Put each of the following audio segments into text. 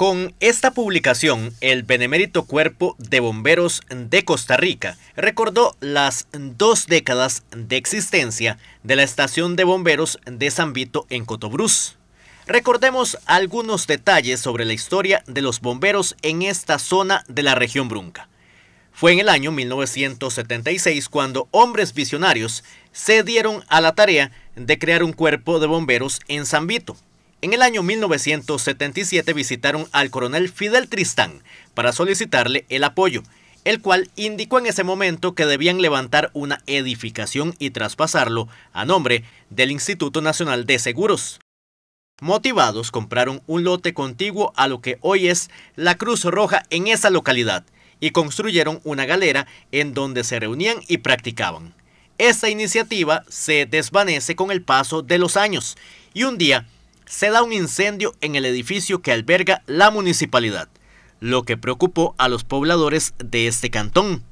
Con esta publicación, el Benemérito Cuerpo de Bomberos de Costa Rica recordó las dos décadas de existencia de la Estación de Bomberos de San Vito en Cotobruz. Recordemos algunos detalles sobre la historia de los bomberos en esta zona de la región Brunca. Fue en el año 1976 cuando hombres visionarios se dieron a la tarea de crear un cuerpo de bomberos en San Vito en el año 1977 visitaron al coronel Fidel Tristán para solicitarle el apoyo, el cual indicó en ese momento que debían levantar una edificación y traspasarlo a nombre del Instituto Nacional de Seguros. Motivados compraron un lote contiguo a lo que hoy es la Cruz Roja en esa localidad y construyeron una galera en donde se reunían y practicaban. Esta iniciativa se desvanece con el paso de los años y un día se da un incendio en el edificio que alberga la municipalidad, lo que preocupó a los pobladores de este cantón.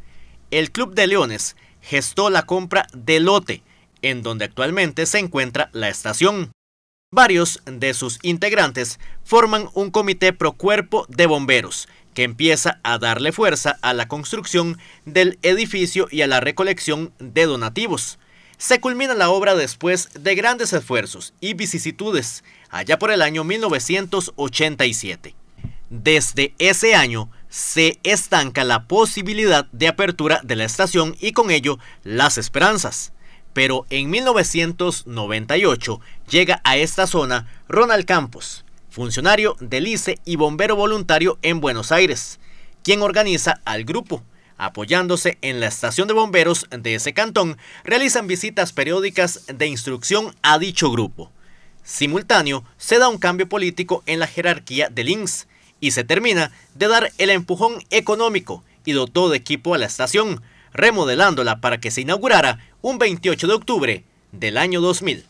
El Club de Leones gestó la compra de lote, en donde actualmente se encuentra la estación. Varios de sus integrantes forman un comité pro cuerpo de bomberos que empieza a darle fuerza a la construcción del edificio y a la recolección de donativos se culmina la obra después de grandes esfuerzos y vicisitudes, allá por el año 1987. Desde ese año se estanca la posibilidad de apertura de la estación y con ello las esperanzas. Pero en 1998 llega a esta zona Ronald Campos, funcionario del ICE y bombero voluntario en Buenos Aires, quien organiza al grupo apoyándose en la estación de bomberos de ese cantón, realizan visitas periódicas de instrucción a dicho grupo. Simultáneo, se da un cambio político en la jerarquía del links y se termina de dar el empujón económico y dotó de equipo a la estación, remodelándola para que se inaugurara un 28 de octubre del año 2000.